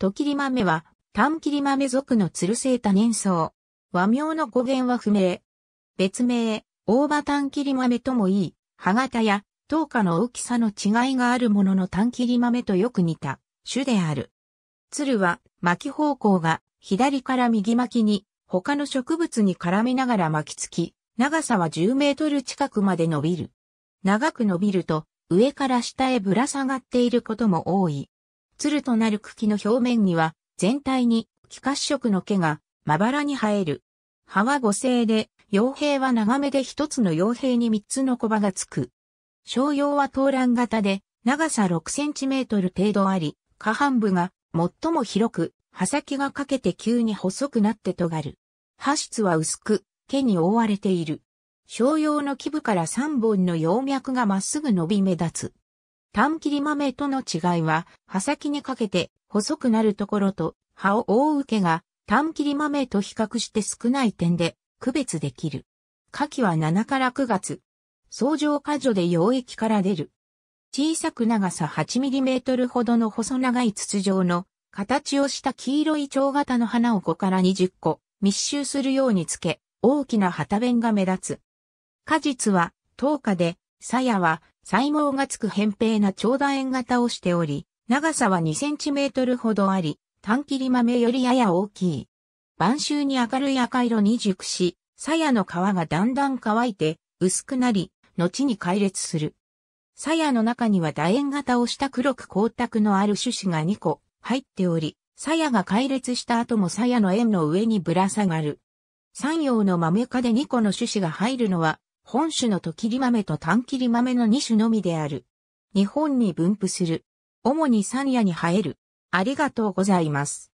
トキリ豆は、タンキリ豆属のつる性多年草。和名の語源は不明。別名、大葉ンキリ豆ともいい、歯型や、等価の大きさの違いがあるもののタンキリ豆とよく似た種である。鶴は巻き方向が左から右巻きに他の植物に絡みながら巻きつき、長さは10メートル近くまで伸びる。長く伸びると上から下へぶら下がっていることも多い。鶴となる茎の表面には、全体に気褐色の毛がまばらに生える。葉は五星で、傭兵は長めで一つの傭兵に三つの小葉がつく。小葉は頭卵型で、長さ6センチメートル程度あり、下半部が最も広く、葉先がかけて急に細くなって尖る。葉質は薄く、毛に覆われている。小葉の基部から3本の葉脈がまっすぐ伸び目立つ。短切り豆との違いは、葉先にかけて細くなるところと、葉を覆う毛が短切り豆と比較して少ない点で区別できる。夏季は7から9月。相乗果樹で溶液から出る。小さく長さ8トルほどの細長い筒状の形をした黄色い蝶型の花を5から20個密集するようにつけ、大きな旗弁が目立つ。果実は10日で鞘は、細毛がつく扁平な長楕円型をしており、長さは2センチメートルほどあり、短切り豆よりやや大きい。晩秋に明るい赤色に熟し、鞘の皮がだんだん乾いて、薄くなり、後に壊裂する。鞘の中には楕円型をした黒く光沢のある種子が2個入っており、鞘が壊裂した後も鞘の円の上にぶら下がる。山陽の豆科で2個の種子が入るのは本種のときり豆と短切り豆の2種のみである。日本に分布する。主に山野に生える。ありがとうございます。